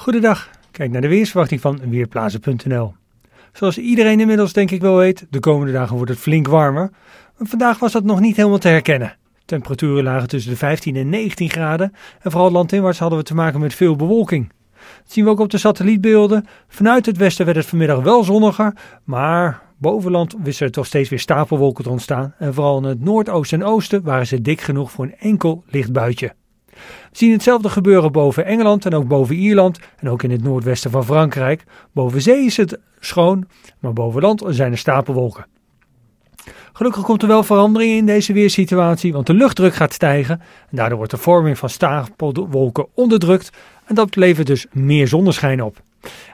Goedendag, kijk naar de weersverwachting van Weerplaatsen.nl. Zoals iedereen inmiddels denk ik wel weet, de komende dagen wordt het flink warmer. vandaag was dat nog niet helemaal te herkennen. Temperaturen lagen tussen de 15 en 19 graden en vooral landinwaarts hadden we te maken met veel bewolking. Dat zien we ook op de satellietbeelden. Vanuit het westen werd het vanmiddag wel zonniger, maar bovenland wisten er toch steeds weer stapelwolken te ontstaan. En vooral in het noordoosten en oosten waren ze dik genoeg voor een enkel licht buitje. We zien hetzelfde gebeuren boven Engeland en ook boven Ierland en ook in het noordwesten van Frankrijk. Boven zee is het schoon, maar boven land zijn er stapelwolken. Gelukkig komt er wel verandering in deze weersituatie, want de luchtdruk gaat stijgen. En daardoor wordt de vorming van stapelwolken onderdrukt en dat levert dus meer zonneschijn op.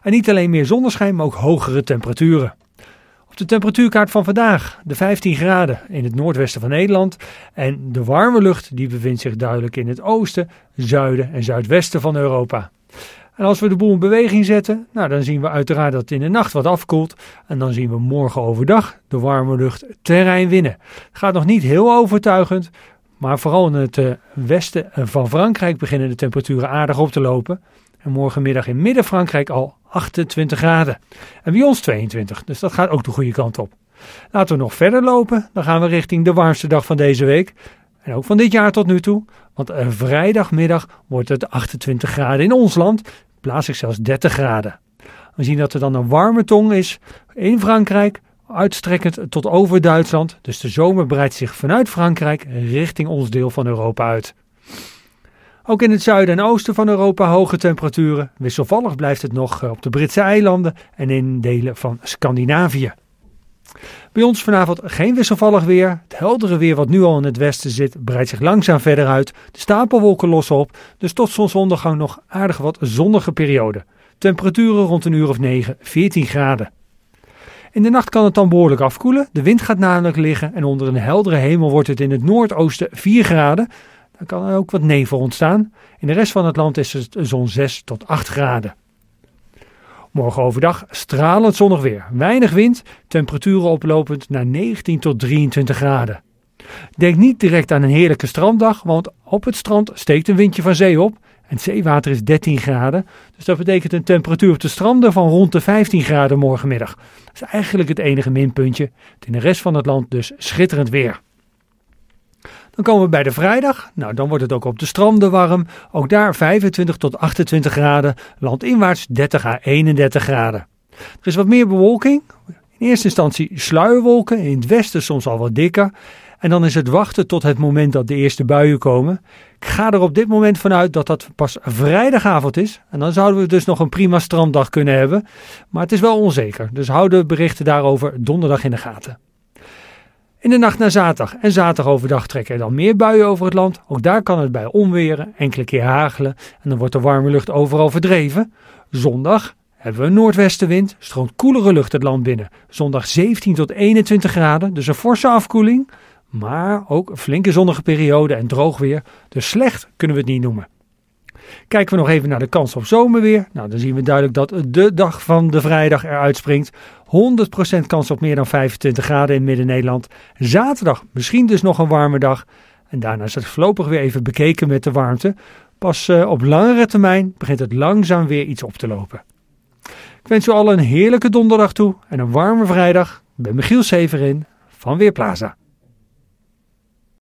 En niet alleen meer zonneschijn, maar ook hogere temperaturen. Op de temperatuurkaart van vandaag, de 15 graden in het noordwesten van Nederland en de warme lucht die bevindt zich duidelijk in het oosten, zuiden en zuidwesten van Europa. En als we de boel in beweging zetten, nou, dan zien we uiteraard dat het in de nacht wat afkoelt. En dan zien we morgen overdag de warme lucht terrein winnen. Gaat nog niet heel overtuigend, maar vooral in het eh, westen van Frankrijk beginnen de temperaturen aardig op te lopen. En morgenmiddag in Midden-Frankrijk al 28 graden. En bij ons 22, dus dat gaat ook de goede kant op. Laten we nog verder lopen, dan gaan we richting de warmste dag van deze week. En ook van dit jaar tot nu toe, want vrijdagmiddag wordt het 28 graden in ons land, plaatselijk zelfs 30 graden. We zien dat er dan een warme tong is in Frankrijk, uitstrekkend tot over Duitsland. Dus de zomer breidt zich vanuit Frankrijk richting ons deel van Europa uit. Ook in het zuiden en oosten van Europa hoge temperaturen. Wisselvallig blijft het nog eh, op de Britse eilanden en in delen van Scandinavië. Bij ons vanavond geen wisselvallig weer. Het heldere weer wat nu al in het westen zit, breidt zich langzaam verder uit. De stapelwolken lossen op, dus tot zonsondergang nog aardig wat zonnige periode. Temperaturen rond een uur of 9, 14 graden. In de nacht kan het dan behoorlijk afkoelen. De wind gaat namelijk liggen en onder een heldere hemel wordt het in het noordoosten 4 graden. Dan kan er ook wat nevel ontstaan. In de rest van het land is het zo'n 6 tot 8 graden. Morgen overdag stralend zonnig weer. Weinig wind, temperaturen oplopend naar 19 tot 23 graden. Denk niet direct aan een heerlijke stranddag, want op het strand steekt een windje van zee op. En zeewater is 13 graden, dus dat betekent een temperatuur op de stranden van rond de 15 graden morgenmiddag. Dat is eigenlijk het enige minpuntje. In de rest van het land dus schitterend weer. Dan komen we bij de vrijdag. Nou, dan wordt het ook op de stranden warm. Ook daar 25 tot 28 graden. Landinwaarts 30 à 31 graden. Er is wat meer bewolking. In eerste instantie sluierwolken, in het westen soms al wat dikker. En dan is het wachten tot het moment dat de eerste buien komen. Ik ga er op dit moment vanuit dat dat pas vrijdagavond is. En dan zouden we dus nog een prima stranddag kunnen hebben. Maar het is wel onzeker, dus houden we berichten daarover donderdag in de gaten. In de nacht naar zaterdag en zaterdag overdag trekken er dan meer buien over het land. Ook daar kan het bij onweren, enkele keer hagelen en dan wordt de warme lucht overal verdreven. Zondag hebben we een noordwestenwind, stroomt koelere lucht het land binnen. Zondag 17 tot 21 graden, dus een forse afkoeling. Maar ook een flinke zonnige periode en droog weer, dus slecht kunnen we het niet noemen. Kijken we nog even naar de kans op zomerweer. Nou, dan zien we duidelijk dat de dag van de vrijdag eruit springt. 100% kans op meer dan 25 graden in Midden-Nederland. Zaterdag misschien dus nog een warme dag. En daarna is het voorlopig weer even bekeken met de warmte. Pas eh, op langere termijn begint het langzaam weer iets op te lopen. Ik wens u allen een heerlijke donderdag toe en een warme vrijdag. Ik ben Michiel Severin van Weerplaza.